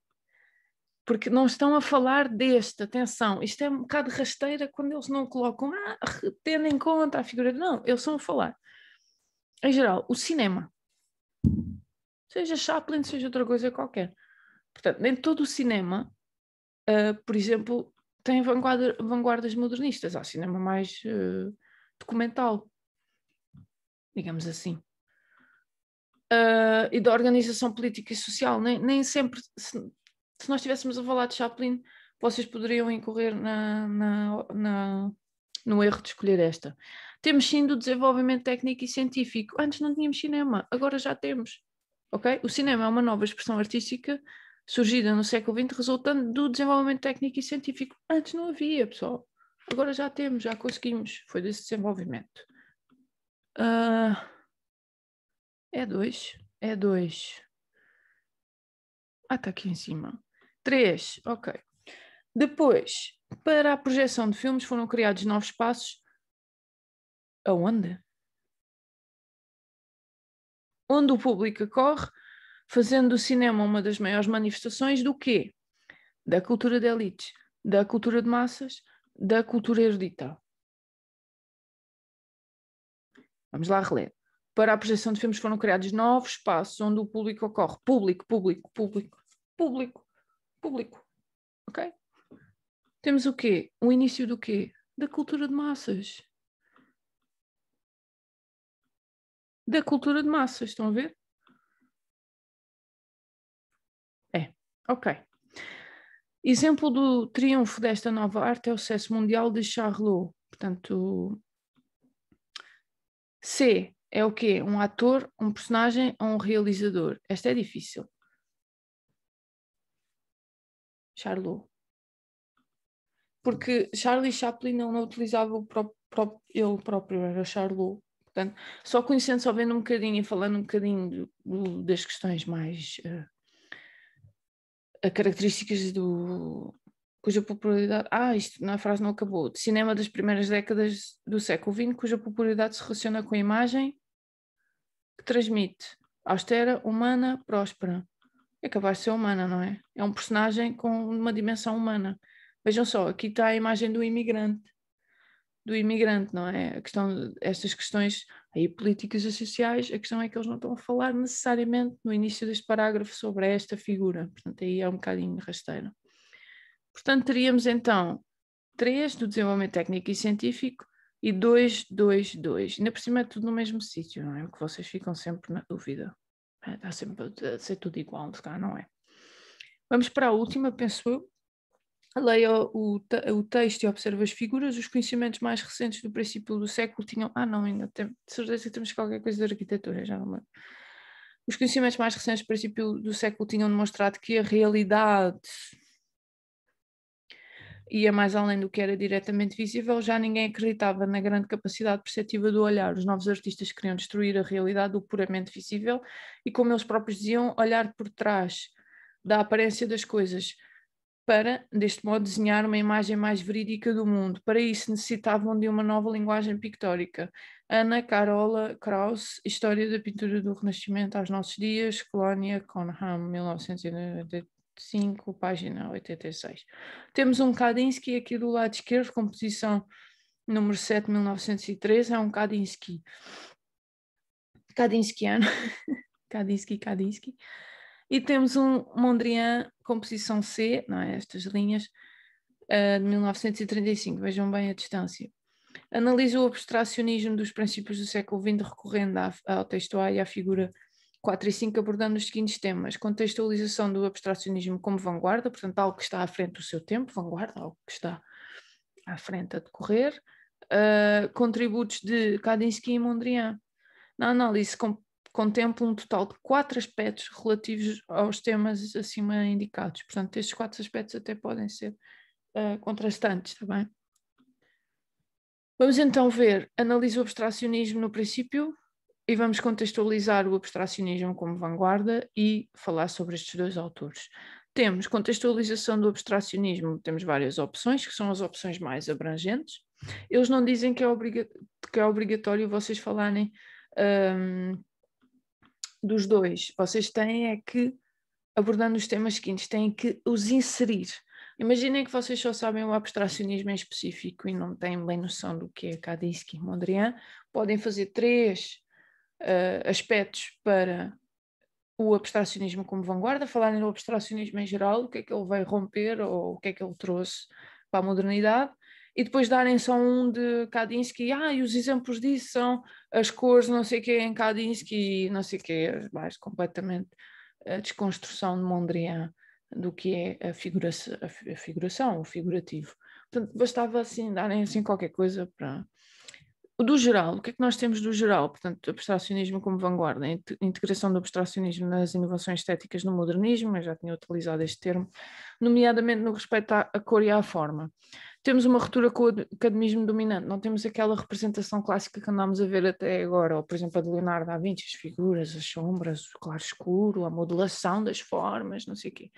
Porque não estão a falar deste, atenção, isto é um bocado rasteira quando eles não colocam, ah, tendo em conta a figura. Não, eles estão a falar. Em geral, o cinema. Seja Chaplin, seja outra coisa qualquer Portanto, nem todo o cinema, uh, por exemplo, tem vanguarda, vanguardas modernistas. Há cinema mais uh, documental, digamos assim. Uh, e da organização política e social. Nem, nem sempre, se, se nós estivéssemos a falar de Chaplin, vocês poderiam incorrer na, na, na, no erro de escolher esta. Temos sim do desenvolvimento técnico e científico. Antes não tínhamos cinema, agora já temos. Okay? O cinema é uma nova expressão artística surgida no século XX, resultando do desenvolvimento técnico e científico. Antes não havia, pessoal. Agora já temos, já conseguimos. Foi desse desenvolvimento. Uh, é dois. É dois. Ah, está aqui em cima. Três, ok. Depois, para a projeção de filmes foram criados novos espaços. Aonde? Onde o público corre fazendo o cinema uma das maiores manifestações do quê? Da cultura de elites, da cultura de massas, da cultura erudita. Vamos lá reler. Para a projeção de filmes foram criados novos espaços onde o público ocorre. Público, público, público, público, público. Ok? Temos o quê? O início do quê? Da cultura de massas. Da cultura de massas, estão a ver? Ok. Exemplo do triunfo desta nova arte é o sucesso mundial de Charlot. Portanto, C é o quê? Um ator, um personagem ou um realizador? Esta é difícil. Charlot. Porque Charlie Chaplin não, não utilizava o próprio, próprio, ele próprio, era Charlot. Portanto, só conhecendo, só vendo um bocadinho e falando um bocadinho do, do, das questões mais uh, a características do cuja popularidade. Ah, isto na frase não acabou. Cinema das primeiras décadas do século XX, cuja popularidade se relaciona com a imagem que transmite. Austera, humana, próspera. É capaz de ser humana, não é? É um personagem com uma dimensão humana. Vejam só, aqui está a imagem do imigrante do imigrante, não é? A questão, estas questões aí políticas e sociais, a questão é que eles não estão a falar necessariamente no início deste parágrafo sobre esta figura, portanto aí é um bocadinho rasteiro. Portanto, teríamos então três do desenvolvimento técnico e científico e dois, dois, dois. Ainda por cima é tudo no mesmo sítio, não é? Porque vocês ficam sempre na dúvida. Está é, sempre a ser tudo igual, não é. Vamos para a última, penso eu, Leia o, o texto e observa as figuras. Os conhecimentos mais recentes do princípio do século tinham. Ah, não, ainda temos de certeza que temos qualquer coisa de arquitetura, já não lembro. Os conhecimentos mais recentes do princípio do século tinham demonstrado que a realidade ia mais além do que era diretamente visível, já ninguém acreditava na grande capacidade perceptiva do olhar. Os novos artistas queriam destruir a realidade o puramente visível e, como eles próprios diziam, olhar por trás da aparência das coisas para, deste modo, desenhar uma imagem mais verídica do mundo. Para isso, necessitavam de uma nova linguagem pictórica. Ana Carola Krauss, História da Pintura do Renascimento aos Nossos Dias, Colónia Conham, 1985, página 86. Temos um Kandinsky aqui do lado esquerdo, composição número 7, 1903, é um Kandinsky. Kadinskiano, *laughs* Kandinsky, Kandinsky. E temos um Mondrian composição C, não é? Estas linhas, uh, de 1935, vejam bem a distância. Analisa o abstracionismo dos princípios do século XX, recorrendo à, ao texto A e à figura 4 e 5, abordando os seguintes temas: contextualização do abstracionismo como vanguarda, portanto, algo que está à frente do seu tempo, vanguarda, algo que está à frente a decorrer, uh, contributos de Kandinsky e Mondrian. Na análise com contempla um total de quatro aspectos relativos aos temas acima indicados. Portanto, estes quatro aspectos até podem ser uh, contrastantes, está bem? Vamos então ver, analisa o abstracionismo no princípio e vamos contextualizar o abstracionismo como vanguarda e falar sobre estes dois autores. Temos contextualização do abstracionismo, temos várias opções, que são as opções mais abrangentes. Eles não dizem que é, obriga que é obrigatório vocês falarem um, dos dois. Vocês têm é que, abordando os temas seguintes, têm que os inserir. Imaginem que vocês só sabem o abstracionismo em específico e não têm bem noção do que é Kandinsky e Mondrian. Podem fazer três uh, aspectos para o abstracionismo como vanguarda, falarem do abstracionismo em geral, o que é que ele vai romper ou o que é que ele trouxe para a modernidade, e depois darem só um de Kandinsky, ah, e os exemplos disso são as cores, não sei o que, em Kandinsky, não sei o que, mais completamente a eh, desconstrução de Mondrian do que é a, figura, a figuração, o figurativo. Portanto, bastava assim darem assim qualquer coisa para do geral, o que é que nós temos do geral? Portanto, abstracionismo como vanguarda, integração do abstracionismo nas inovações estéticas no modernismo, eu já tinha utilizado este termo, nomeadamente no respeito à, à cor e à forma. Temos uma ruptura com o academismo dominante, não temos aquela representação clássica que andámos a ver até agora, ou por exemplo a de Leonardo da Vinci, as figuras, as sombras, o claro-escuro, a modelação das formas, não sei o quê.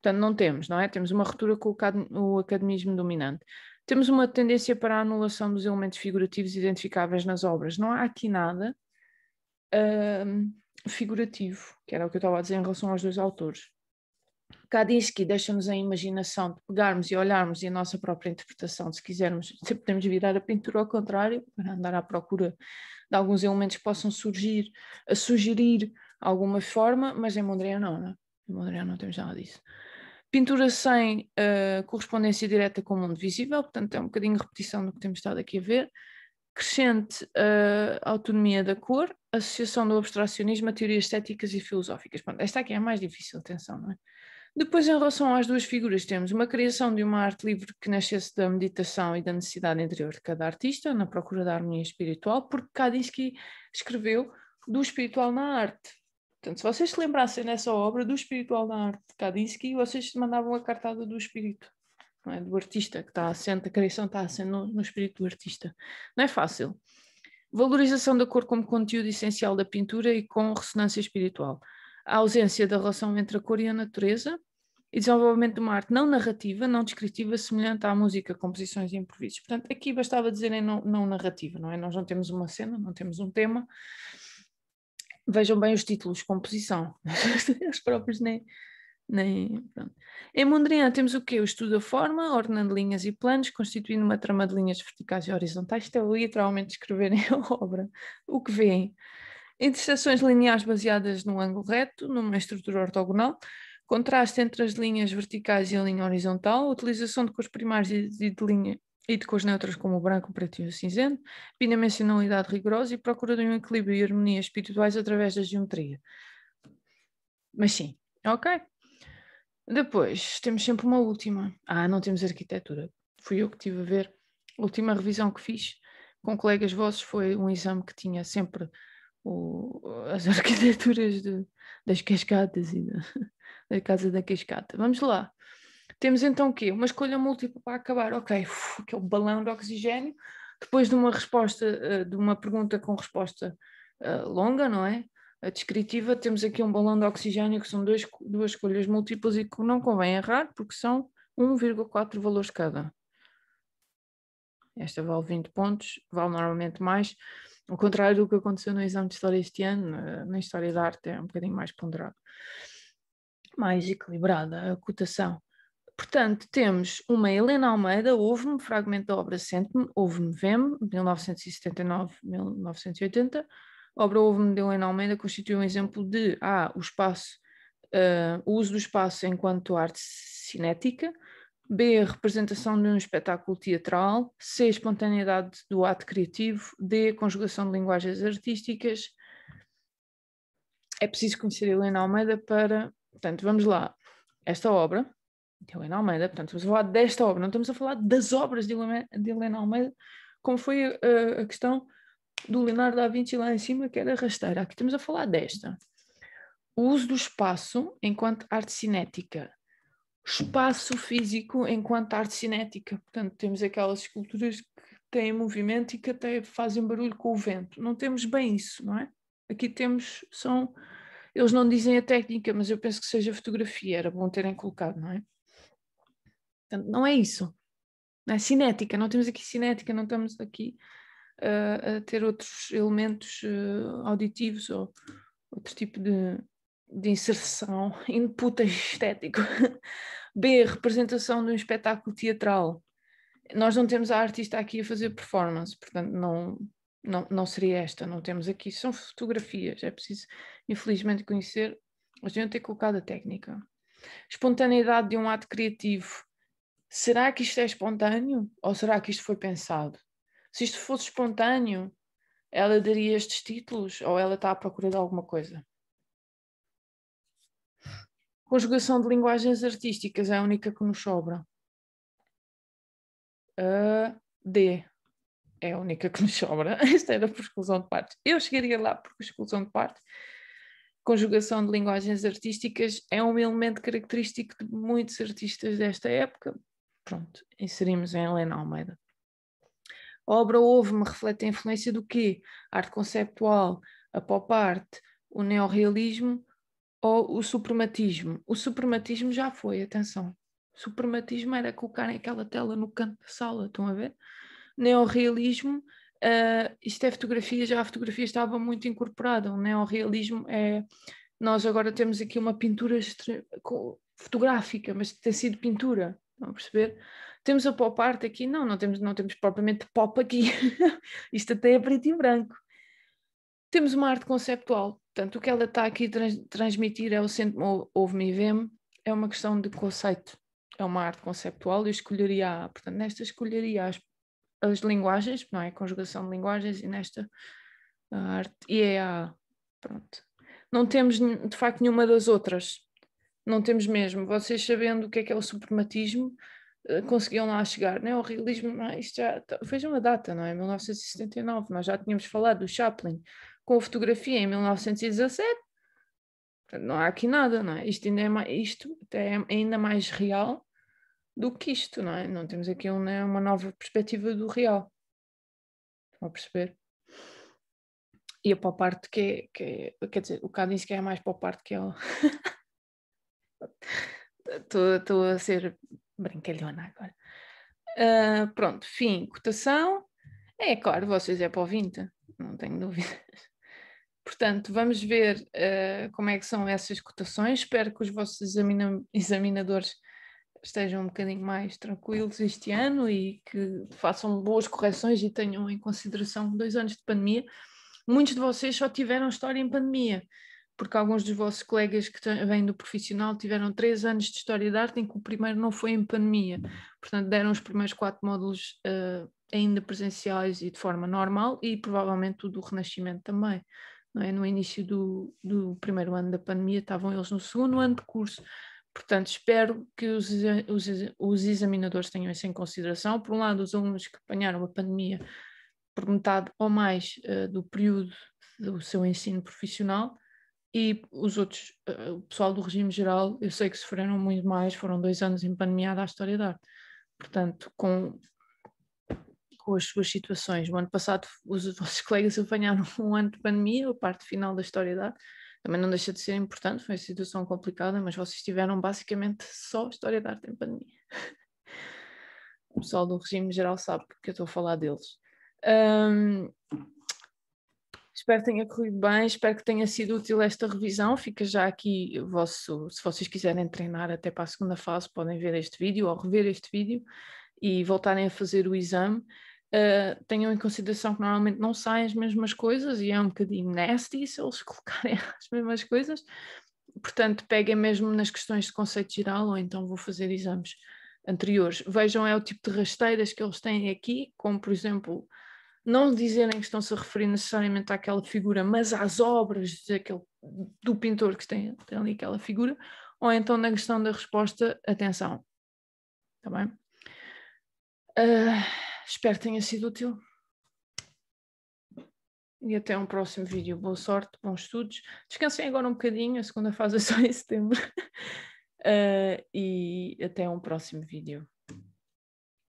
Portanto, não temos, não é? Temos uma ruptura com o academismo dominante. Temos uma tendência para a anulação dos elementos figurativos identificáveis nas obras. Não há aqui nada uh, figurativo, que era o que eu estava a dizer em relação aos dois autores. Kandinsky deixa-nos a imaginação de pegarmos e olharmos e a nossa própria interpretação, se quisermos, *laughs* se podemos virar a pintura ao contrário, para andar à procura de alguns elementos que possam surgir, a sugerir alguma forma, mas em Mondrian não, não é? Em Mondrian não temos nada disso. Pintura sem uh, correspondência direta com o mundo visível, portanto é um bocadinho repetição do que temos estado aqui a ver. Crescente uh, autonomia da cor, associação do abstracionismo a teorias estéticas e filosóficas. Pronto, esta aqui é a mais difícil, atenção, não é? Depois, em relação às duas figuras, temos uma criação de uma arte livre que nascesse da meditação e da necessidade interior de cada artista, na procura da harmonia espiritual, porque Kandinsky escreveu do espiritual na arte. Portanto, se vocês se lembrassem dessa obra do espiritual da arte de Kadinsky, vocês mandavam a cartada do espírito, não é? do artista, que está assente, a criação está assente no, no espírito do artista. Não é fácil. Valorização da cor como conteúdo essencial da pintura e com ressonância espiritual. A ausência da relação entre a cor e a natureza, e desenvolvimento de uma arte não narrativa, não descritiva, semelhante à música, composições e improvisos. Portanto, aqui bastava dizerem não, não narrativa, não é? Nós não temos uma cena, não temos um tema, Vejam bem os títulos, composição. *laughs* Eles próprios nem. nem Em Mondrian temos o quê? O estudo da forma, ordenando linhas e planos, constituindo uma trama de linhas verticais e horizontais. Isto é literalmente escreverem a *laughs* obra. O que vem? Interseções lineares baseadas num ângulo reto, numa estrutura ortogonal, contraste entre as linhas verticais e a linha horizontal, utilização de cores primárias e de linha, e de cores neutras como o branco, o preto e o cinzento, bidimensionalidade rigorosa e procura de um equilíbrio e harmonia espirituais através da geometria. Mas sim, ok. Depois, temos sempre uma última. Ah, não temos arquitetura. Fui eu que tive a ver. A última revisão que fiz com colegas vossos foi um exame que tinha sempre o, as *laughs* arquiteturas de, das cascatas e da, da casa da cascata. Vamos lá. Temos então o quê? Uma escolha múltipla para acabar. Ok, uf, que é o balão de oxigênio. Depois de uma resposta, eh, de uma pergunta com resposta eh, longa, não é? A eh, descritiva, temos aqui um balão de oxigênio que são dois, duas escolhas múltiplas e que não convém errar porque são 1,4 valores cada. Esta vale 20 pontos, vale normalmente mais. Ao contrário do que aconteceu no exame de História este ano, na História da Arte é um bocadinho mais ponderado. Mais equilibrada a cotação. Portanto, temos uma Helena Almeida, Houve-me, fragmento da obra Sente-me, Houve-me, Vem-me, 1979-1980. A obra Houve-me de Helena Almeida constitui um exemplo de A. O espaço, uh, o uso do espaço enquanto arte cinética, B. A representação de um espetáculo teatral. C. A espontaneidade do ato criativo. D. A conjugação de linguagens artísticas. É preciso conhecer Helena Almeida para. Portanto, vamos lá. Esta obra de Helena Almeida, portanto, estamos a falar desta obra, não estamos a falar das obras de Helena, de Helena Almeida, como foi a, eh, a questão do Leonardo da Vinci lá em cima, que era rasteira. Aqui estamos a falar desta. O uso do espaço enquanto arte cinética. Espaço físico enquanto arte cinética. Portanto, temos aquelas esculturas que têm movimento e que até fazem barulho com o vento. Não temos bem isso, não é? Aqui temos, são. Eles não dizem a técnica, mas eu penso que seja fotografia, era bom terem colocado, não é? Portanto, não é isso. Não é cinética, não temos aqui cinética, não estamos aqui uh, a ter outros elementos uh, auditivos ou outro tipo de, de inserção, *laughs* input estético. *laughs* B, representação de um espetáculo teatral. Nós não temos a artista aqui a fazer performance, portanto, não, não, não seria esta, não temos aqui. São fotografias, é preciso, infelizmente, conhecer. Mas deviam ter colocado a técnica. Espontaneidade de um ato criativo será que isto é espontâneo ou será que isto foi pensado? Se isto fosse espontâneo, ela daria estes títulos ou ela está à procura de alguma coisa? Conjugação de linguagens artísticas é a única que nos sobra. Uh, D. É a única que nos sobra. Esta *laughs* era por exclusão de partes. Eu chegaria lá por exclusão de partes. Conjugação de linguagens artísticas é um elemento característico de muitos artistas desta época, Pronto, inserimos em Helena Almeida. A obra ouve me reflete a influência do quê? arte conceptual, a pop art, o neorrealismo ou o suprematismo? O suprematismo já foi, atenção. O suprematismo era colocarem aquela tela no canto da sala, estão a ver? Neorrealismo, uh, isto é fotografia, já a fotografia estava muito incorporada. O neorrealismo é. Nós agora temos aqui uma pintura fotográfica, mas tem sido pintura. Estão a perceber? Temos a pop art aqui? Não, não temos, não temos propriamente pop aqui. *laughs* Isto até é preto e branco. Temos uma arte conceptual. Portanto, o que ela está aqui a trans transmitir é o centro, houve-me e vê-me, é uma questão de conceito. É uma arte conceptual Eu escolheria, portanto, nesta escolheria as, as linguagens, não é? A conjugação de linguagens e nesta a ah, arte. E é a. Pronto. Não temos, de facto, nenhuma das outras não temos mesmo. Vocês sabendo o que é que é o suprematismo, eh, conseguiam lá chegar, é O realismo, isto já, tá, fez uma data, não é? 1979, nós já tínhamos falado do Chaplin com a fotografia em 1917. Não há aqui nada, não é? Isto ainda é mais, isto até é ainda mais real do que isto, não é? Não temos aqui né, uma nova perspectiva do real. Estão a perceber? E a parte que é, que é, quer dizer, o Cádiz que é mais pop art que é *laughs* Estou a ser brincalhona agora. Uh, pronto, fim, cotação. É claro, vocês é para o 20, não tenho dúvidas. Portanto, vamos ver uh, como é que são essas cotações. Espero que os vossos examina examinadores estejam um bocadinho mais tranquilos este ano e que façam boas correções e tenham em consideração dois anos de pandemia. Muitos de vocês só tiveram história em pandemia porque alguns dos vossos colegas que vêm do profissional tiveram três anos de História da Arte em que o primeiro não foi em pandemia, portanto deram os primeiros quatro módulos uh, ainda presenciais e de forma normal e provavelmente o do Renascimento também. Não é? No início do, do primeiro ano da pandemia estavam eles no segundo ano de curso, portanto espero que os, os, os examinadores tenham isso em consideração. Por um lado, os alunos que apanharam a pandemia por metade ou mais uh, do período do seu ensino profissional, e os outros, eh, o pessoal do regime geral, eu sei que sofreram muito mais, foram dois anos em pandemia à história da arte. Portanto, com, com as suas situações. O ano passado, os *laughs* vossos colegas apanharam um ano de pandemia, a parte final da história da arte. Também não deixa de ser importante, foi uma situação complicada, mas vocês tiveram basicamente só história da arte em pandemia. *laughs* O pessoal do regime geral sabe porque eu estou a falar deles. Um, Espero que tenha corrido bem, espero que tenha sido útil esta revisão. Fica já aqui vosso, se vocês quiserem treinar até para a segunda fase, podem ver este vídeo ou rever este vídeo e voltarem a fazer o exame. Uh, tenham em consideração que normalmente não saem as mesmas coisas e é um bocadinho nasty se eles *laughs* colocarem as mesmas coisas. Portanto, peguem mesmo nas questões de conceito geral ou então vou fazer exames anteriores. Vejam é o tipo de rasteiras que eles têm aqui, como por exemplo não dizerem que estão-se a referir necessariamente àquela figura, mas às obras daquele, do pintor que tem, tem ali aquela figura, ou então na questão da resposta, atenção. Está bem? Uh, espero que tenha sido útil. E até um próximo vídeo. Boa sorte, bons estudos. Descansem agora um bocadinho, a segunda fase é só em setembro. Uh, *laughs* e até um próximo vídeo.